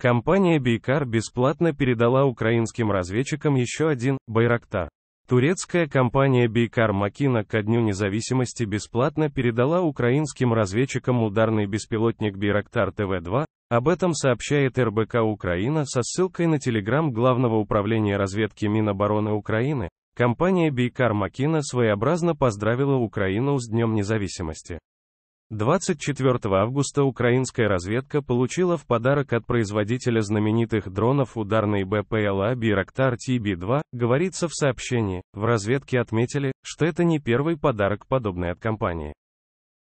Компания Бейкар бесплатно передала украинским разведчикам еще один «Байрактар». Турецкая компания Бейкар Макина ко Дню независимости бесплатно передала украинским разведчикам ударный беспилотник Байрактар ТВ-2, об этом сообщает РБК Украина со ссылкой на телеграм Главного управления разведки Минобороны Украины. Компания Бейкар Макина своеобразно поздравила Украину с Днем независимости. 24 августа украинская разведка получила в подарок от производителя знаменитых дронов ударный БПЛА «Бирактар ТБ-2», говорится в сообщении. В разведке отметили, что это не первый подарок подобный от компании.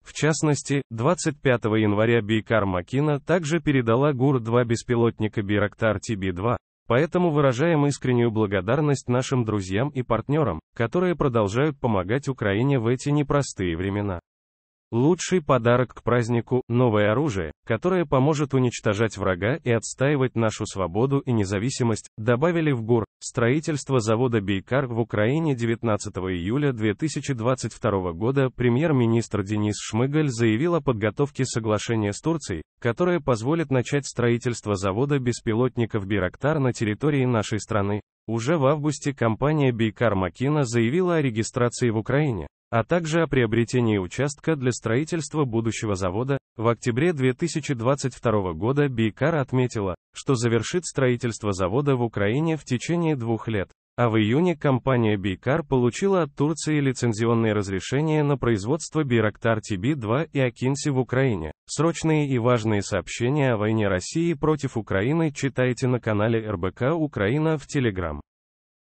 В частности, 25 января БиКар Макина также передала ГУР-2 беспилотника «Бирактар ТБ-2», Поэтому выражаем искреннюю благодарность нашим друзьям и партнерам, которые продолжают помогать Украине в эти непростые времена. Лучший подарок к празднику – новое оружие, которое поможет уничтожать врага и отстаивать нашу свободу и независимость, добавили в ГУР. Строительство завода Бейкар в Украине 19 июля 2022 года премьер-министр Денис Шмыгаль заявил о подготовке соглашения с Турцией, которое позволит начать строительство завода беспилотников Бирактар на территории нашей страны. Уже в августе компания Бейкар Макина заявила о регистрации в Украине а также о приобретении участка для строительства будущего завода, в октябре 2022 года Бейкар отметила, что завершит строительство завода в Украине в течение двух лет. А в июне компания Бейкар получила от Турции лицензионные разрешения на производство Бирактар ТБ-2 и Акинси в Украине. Срочные и важные сообщения о войне России против Украины читайте на канале РБК Украина в Телеграм.